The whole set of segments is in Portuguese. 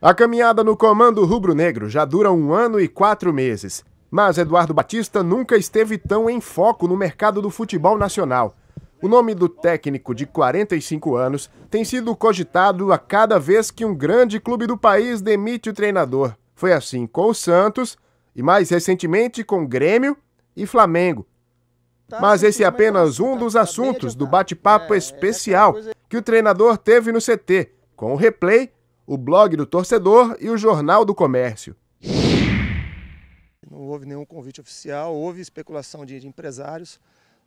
A caminhada no comando rubro-negro já dura um ano e quatro meses, mas Eduardo Batista nunca esteve tão em foco no mercado do futebol nacional. O nome do técnico de 45 anos tem sido cogitado a cada vez que um grande clube do país demite o treinador. Foi assim com o Santos e mais recentemente com Grêmio e Flamengo. Tá mas esse é apenas um dos assuntos tá? do bate-papo é, é, é especial que o treinador teve no CT, com o replay o blog do torcedor e o Jornal do Comércio. Não houve nenhum convite oficial, houve especulação de empresários.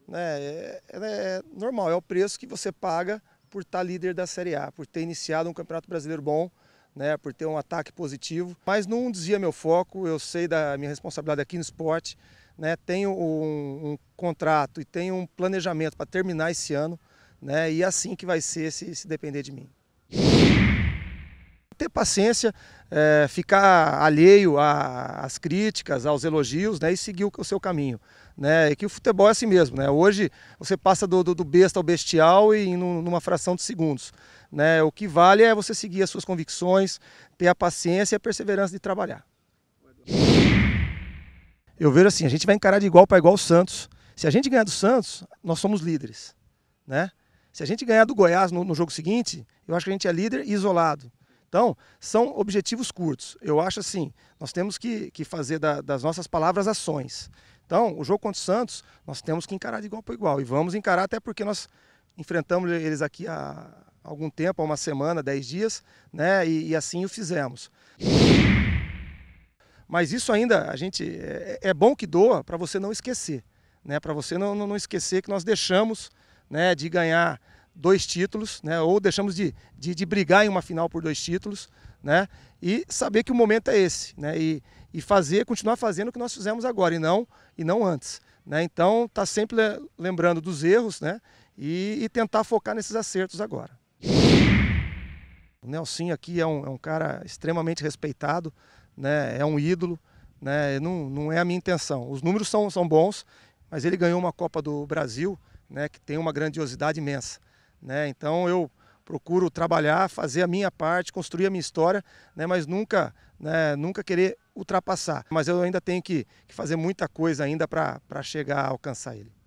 Né? É, é, é normal, é o preço que você paga por estar tá líder da Série A, por ter iniciado um Campeonato Brasileiro bom, né, por ter um ataque positivo. Mas não desvia meu foco, eu sei da minha responsabilidade aqui no esporte. Né, tenho um, um contrato e tenho um planejamento para terminar esse ano. Né, e é assim que vai ser se, se depender de mim ter paciência, é, ficar alheio às críticas, aos elogios né, e seguir o, seu caminho. Né? E que o futebol é assim mesmo. Né? Hoje você passa do, do, do besta ao bestial e numa fração de segundos. Né? O que vale é você seguir as suas convicções, ter a paciência e a perseverança de trabalhar. Eu vejo assim, a gente vai encarar de igual para igual o Santos. Se a gente ganhar do Santos, nós somos líderes. Né? Se a gente ganhar do Goiás no, no jogo seguinte, eu acho que a gente é líder isolado. Então, são objetivos curtos. Eu acho assim, nós temos que, que fazer da, das nossas palavras ações. Então, o jogo contra o Santos, nós temos que encarar de igual para igual. E vamos encarar até porque nós enfrentamos eles aqui há algum tempo, há uma semana, dez dias, né? E, e assim o fizemos. Mas isso ainda, a gente, é, é bom que doa para você não esquecer, né? Para você não, não, não esquecer que nós deixamos né, de ganhar dois títulos, né? ou deixamos de, de, de brigar em uma final por dois títulos, né? e saber que o momento é esse, né? e, e fazer, continuar fazendo o que nós fizemos agora, e não, e não antes. Né? Então, tá sempre lembrando dos erros né? e, e tentar focar nesses acertos agora. O Nelson aqui é um, é um cara extremamente respeitado, né? é um ídolo, né? não, não é a minha intenção. Os números são, são bons, mas ele ganhou uma Copa do Brasil, né? que tem uma grandiosidade imensa. Né? Então eu procuro trabalhar, fazer a minha parte, construir a minha história, né? mas nunca, né? nunca querer ultrapassar. Mas eu ainda tenho que, que fazer muita coisa ainda para chegar a alcançar ele.